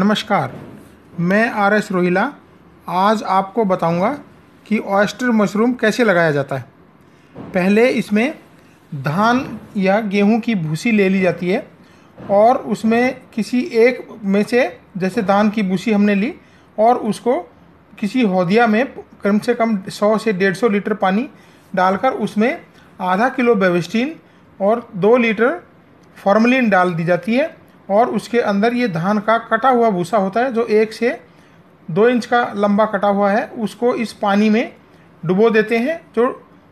नमस्कार मैं R S Rohilla आज आपको बताऊंगा कि ऑयस्टर मशरूम कैसे लगाया जाता है पहले इसमें धान या गेहूं की भूसी ले ली जाती है और उसमें किसी एक में से जैसे धान की भूसी हमने ली और उसको किसी हौदिया में कम से कम 100 से 150 लीटर पानी डालकर उसमें आधा किलो बेवस्टीन और दो लीटर फॉर्मलिन डाल दी जाती है और उसके अंदर ये धान का कटा हुआ भूसा होता है जो एक से दो इंच का लंबा कटा हुआ है उसको इस पानी में डुबो देते हैं जो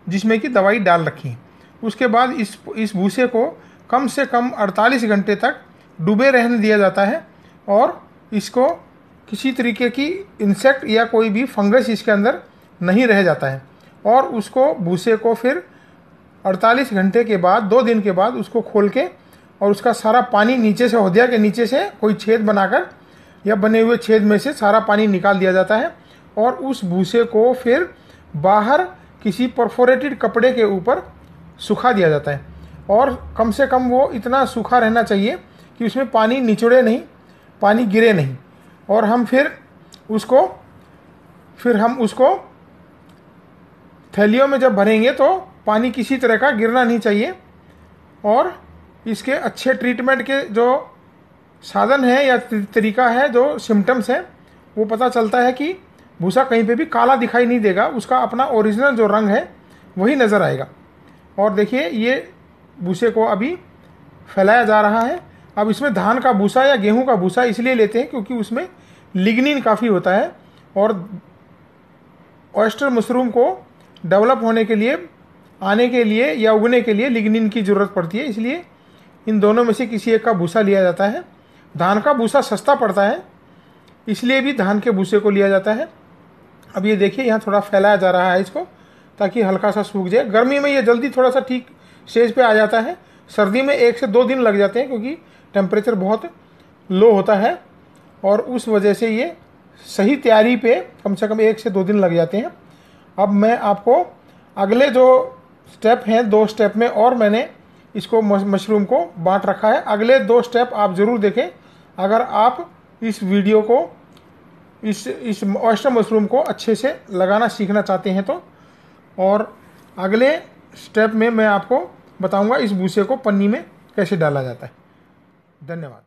जिसमें कि दवाई डाल रखी है उसके बाद इस इस भूसे को कम से कम 48 घंटे तक डूबे रहने दिया जाता है और इसको किसी तरीके की इंसेक्ट या कोई भी फंगस इसके अंदर नहीं रह जाता है और उसको भूसे को फिर 48 घंटे के बाद दो दिन के बाद उसको खोल के और उसका सारा पानी नीचे से हौदिया के नीचे से कोई छेद बनाकर या बने हुए छेद में से सारा पानी निकाल दिया जाता है और उस भूसे को फिर बाहर किसी परफोरेटेड कपड़े के ऊपर सूखा दिया जाता है और कम से कम वो इतना सूखा रहना चाहिए कि उसमें पानी निचड़े नहीं पानी गिरे नहीं और हम फिर उसको फिर हम उसको थैलियों में जब भरेंगे तो पानी किसी तरह का गिरना नहीं चाहिए और इसके अच्छे ट्रीटमेंट के जो साधन है या तरीका है जो सिम्टम्स हैं वो पता चलता है कि भूसा कहीं पे भी काला दिखाई नहीं देगा उसका अपना ओरिजिनल जो रंग है वही नज़र आएगा और देखिए ये भूसे को अभी फैलाया जा रहा है अब इसमें धान का भूसा या गेहूं का भूसा इसलिए लेते हैं क्योंकि उसमें लिग्निन काफ़ी होता है और ऑयस्टर मशरूम को डेवलप होने के लिए आने के लिए या उगने के लिए लिग्निन की ज़रूरत पड़ती है इसलिए इन दोनों में से किसी एक का भूसा लिया जाता है धान का भूसा सस्ता पड़ता है इसलिए भी धान के भूसे को लिया जाता है अब ये देखिए यहाँ थोड़ा फैलाया जा रहा है इसको ताकि हल्का सा सूख जाए गर्मी में ये जल्दी थोड़ा सा ठीक स्टेज पे आ जाता है सर्दी में एक से दो दिन लग जाते हैं क्योंकि टेम्परेचर बहुत लो होता है और उस वजह से ये सही तैयारी पे कम से कम एक से दो दिन लग जाते हैं अब मैं आपको अगले जो स्टेप हैं दो स्टेप में और मैंने इसको मशरूम को बांट रखा है अगले दो स्टेप आप ज़रूर देखें अगर आप इस वीडियो को इस इस ऑयस्टर मशरूम को अच्छे से लगाना सीखना चाहते हैं तो और अगले स्टेप में मैं आपको बताऊंगा इस भूसे को पन्नी में कैसे डाला जाता है धन्यवाद